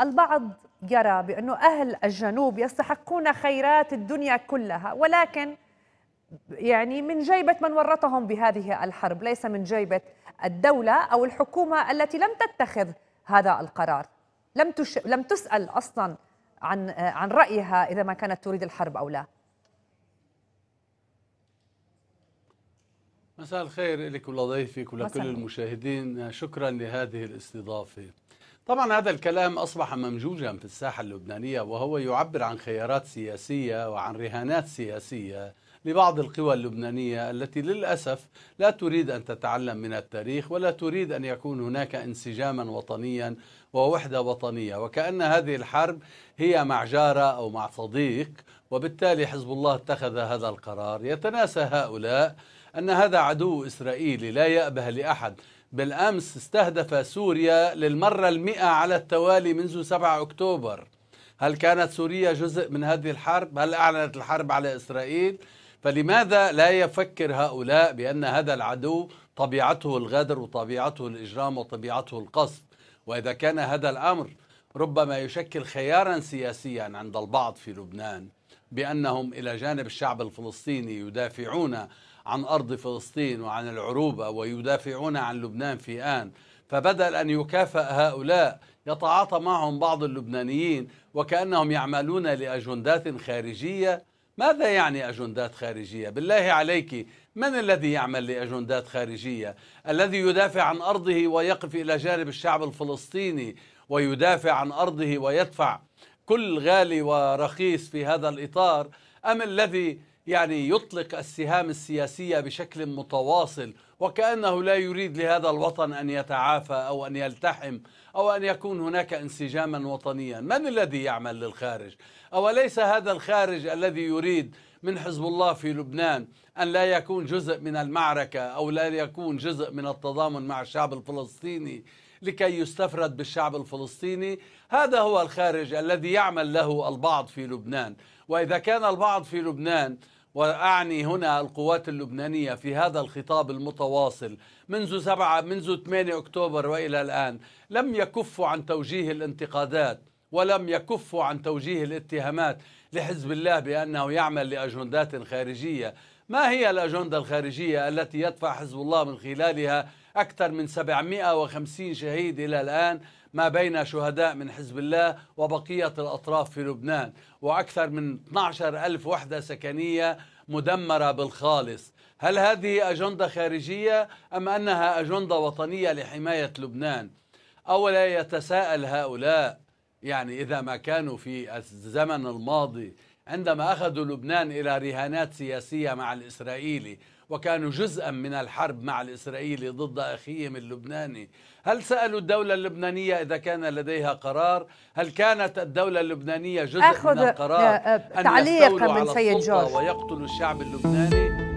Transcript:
البعض يرى بأنه أهل الجنوب يستحقون خيرات الدنيا كلها ولكن يعني من جيبة من ورطهم بهذه الحرب ليس من جيبة الدولة أو الحكومة التي لم تتخذ هذا القرار لم, تش... لم تسأل أصلا عن عن رأيها إذا ما كانت تريد الحرب أو لا مساء الخير لك ولضيفك ولكل المشاهدين شكرا لهذه الاستضافة طبعا هذا الكلام أصبح ممجوجا في الساحة اللبنانية وهو يعبر عن خيارات سياسية وعن رهانات سياسية لبعض القوى اللبنانية التي للأسف لا تريد أن تتعلم من التاريخ ولا تريد أن يكون هناك انسجاما وطنيا ووحدة وطنية وكأن هذه الحرب هي مع جارة أو مع صديق وبالتالي حزب الله اتخذ هذا القرار يتناسى هؤلاء أن هذا عدو إسرائيلي لا يأبه لأحد بالأمس استهدف سوريا للمرة المئة على التوالي منذ 7 أكتوبر هل كانت سوريا جزء من هذه الحرب؟ هل أعلنت الحرب على إسرائيل؟ فلماذا لا يفكر هؤلاء بأن هذا العدو طبيعته الغدر وطبيعته الإجرام وطبيعته القصد وإذا كان هذا الأمر ربما يشكل خيارا سياسيا عند البعض في لبنان بأنهم إلى جانب الشعب الفلسطيني يدافعون عن أرض فلسطين وعن العروبة ويدافعون عن لبنان في آن فبدل أن يكافأ هؤلاء يتعاطى معهم بعض اللبنانيين وكأنهم يعملون لأجندات خارجية ماذا يعني أجندات خارجية؟ بالله عليك من الذي يعمل لأجندات خارجية؟ الذي يدافع عن أرضه ويقف إلى جانب الشعب الفلسطيني ويدافع عن أرضه ويدفع كل غالي ورخيص في هذا الإطار أم الذي يعني يطلق السهام السياسية بشكل متواصل وكأنه لا يريد لهذا الوطن أن يتعافى أو أن يلتحم أو أن يكون هناك انسجاما وطنيا من الذي يعمل للخارج؟ أوليس هذا الخارج الذي يريد من حزب الله في لبنان أن لا يكون جزء من المعركة أو لا يكون جزء من التضامن مع الشعب الفلسطيني لكي يستفرد بالشعب الفلسطيني هذا هو الخارج الذي يعمل له البعض في لبنان وإذا كان البعض في لبنان وأعني هنا القوات اللبنانية في هذا الخطاب المتواصل منذ سبعة منذ 8 أكتوبر وإلى الآن لم يكفوا عن توجيه الانتقادات ولم يكفوا عن توجيه الاتهامات لحزب الله بأنه يعمل لأجندات خارجية ما هي الأجندة الخارجية التي يدفع حزب الله من خلالها أكثر من 750 شهيد إلى الآن ما بين شهداء من حزب الله وبقية الأطراف في لبنان وأكثر من 12 ألف وحدة سكنية مدمرة بالخالص هل هذه أجندة خارجية أم أنها أجندة وطنية لحماية لبنان أولا يتساءل هؤلاء يعني إذا ما كانوا في الزمن الماضي عندما أخذوا لبنان إلى رهانات سياسية مع الإسرائيلي وكانوا جزءا من الحرب مع الإسرائيلي ضد أخيهم اللبناني هل سألوا الدولة اللبنانية إذا كان لديها قرار هل كانت الدولة اللبنانية جزء من القرار أن يستولوا على السلطة ويقتلوا الشعب اللبناني